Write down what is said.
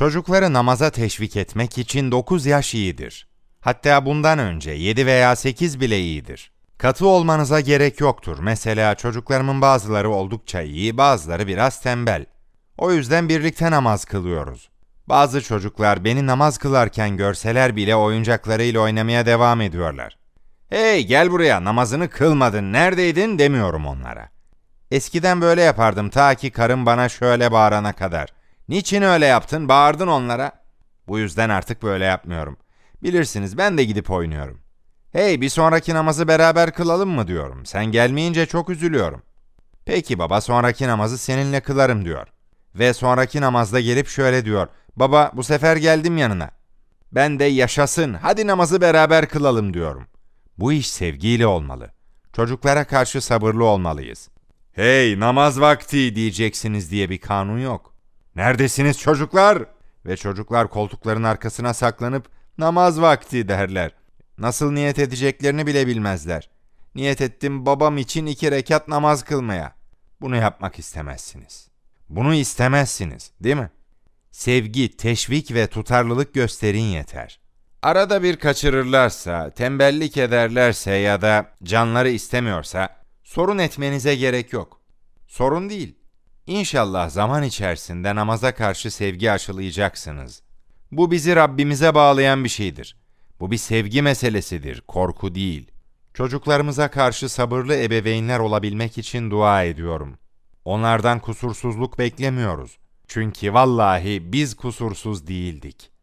Çocukları namaza teşvik etmek için 9 yaş iyidir. Hatta bundan önce 7 veya 8 bile iyidir. Katı olmanıza gerek yoktur. Mesela çocuklarımın bazıları oldukça iyi, bazıları biraz tembel. O yüzden birlikte namaz kılıyoruz. Bazı çocuklar beni namaz kılarken görseler bile oyuncaklarıyla oynamaya devam ediyorlar. Hey gel buraya namazını kılmadın neredeydin demiyorum onlara. Eskiden böyle yapardım ta ki karım bana şöyle bağırana kadar. Niçin öyle yaptın? Bağırdın onlara. Bu yüzden artık böyle yapmıyorum. Bilirsiniz ben de gidip oynuyorum. Hey bir sonraki namazı beraber kılalım mı diyorum. Sen gelmeyince çok üzülüyorum. Peki baba sonraki namazı seninle kılarım diyor. Ve sonraki namazda gelip şöyle diyor. Baba bu sefer geldim yanına. Ben de yaşasın hadi namazı beraber kılalım diyorum. Bu iş sevgiyle olmalı. Çocuklara karşı sabırlı olmalıyız. Hey namaz vakti diyeceksiniz diye bir kanun yok. Neredesiniz çocuklar? Ve çocuklar koltukların arkasına saklanıp namaz vakti derler. Nasıl niyet edeceklerini bile bilmezler. Niyet ettim babam için iki rekat namaz kılmaya. Bunu yapmak istemezsiniz. Bunu istemezsiniz, değil mi? Sevgi, teşvik ve tutarlılık gösterin yeter. Arada bir kaçırırlarsa, tembellik ederlerse ya da canları istemiyorsa sorun etmenize gerek yok. Sorun değil. İnşallah zaman içerisinde namaza karşı sevgi aşılayacaksınız. Bu bizi Rabbimize bağlayan bir şeydir. Bu bir sevgi meselesidir, korku değil. Çocuklarımıza karşı sabırlı ebeveynler olabilmek için dua ediyorum. Onlardan kusursuzluk beklemiyoruz. Çünkü vallahi biz kusursuz değildik.